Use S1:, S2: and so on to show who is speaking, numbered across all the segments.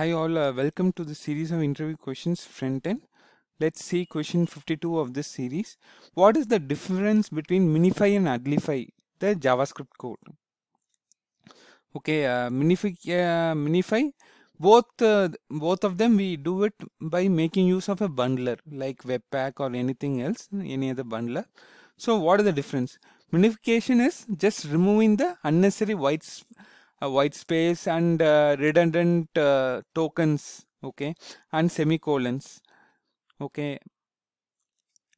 S1: Hi all, uh, welcome to the series of interview questions front end. Let's see question 52 of this series. What is the difference between Minify and uglify the JavaScript code? Okay, uh, Minify, uh, Minify, both uh, both of them we do it by making use of a bundler like Webpack or anything else, any other bundler. So what is the difference? Minification is just removing the unnecessary white white space and uh, redundant uh, tokens okay and semicolons okay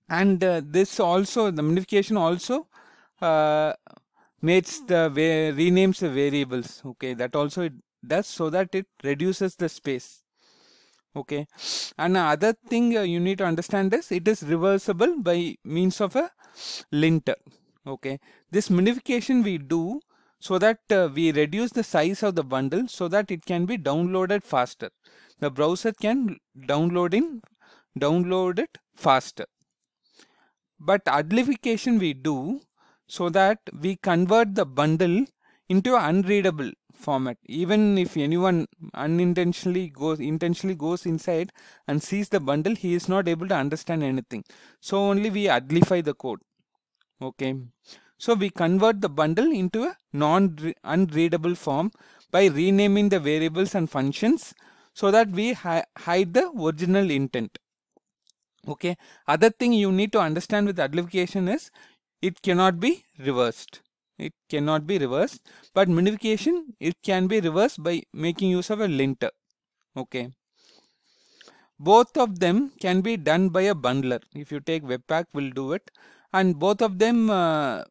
S1: and uh, this also the modification also uh, makes the renames the variables okay that also it does so that it reduces the space okay and other thing uh, you need to understand is it is reversible by means of a linter okay this modification we do so that uh, we reduce the size of the bundle so that it can be downloaded faster. The browser can download, in, download it faster. But uglification we do so that we convert the bundle into unreadable format even if anyone unintentionally goes intentionally goes inside and sees the bundle he is not able to understand anything so only we uglify the code okay so we convert the bundle into a non-unreadable form by renaming the variables and functions so that we hi hide the original intent. Okay. Other thing you need to understand with adlification is it cannot be reversed. It cannot be reversed. But minification, it can be reversed by making use of a linter. Okay. Both of them can be done by a bundler. If you take Webpack, will do it and both of them uh,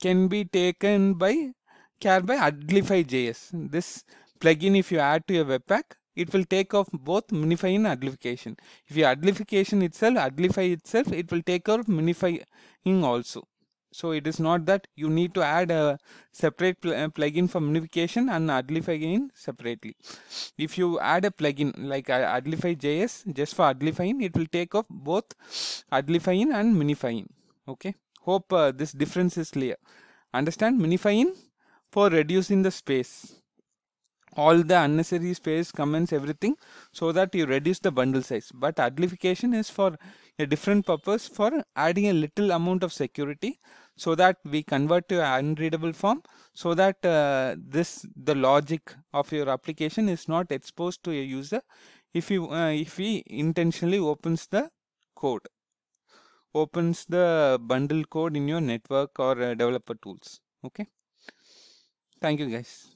S1: can be taken by care by JS. This plugin if you add to your webpack it will take off both minify and adlification. If you adlification itself, adlify itself, it will take off minifying also. So it is not that you need to add a separate pl uh, plugin for minification and adlify again separately. If you add a plugin like uh, adlify.js just for adlifying, it will take off both adlifying and minifying okay hope uh, this difference is clear understand minifying for reducing the space all the unnecessary space comments everything so that you reduce the bundle size but adlification is for a different purpose for adding a little amount of security so that we convert to unreadable form so that uh, this the logic of your application is not exposed to a user if you uh, if he intentionally opens the code opens the bundle code in your network or uh, developer tools okay thank you guys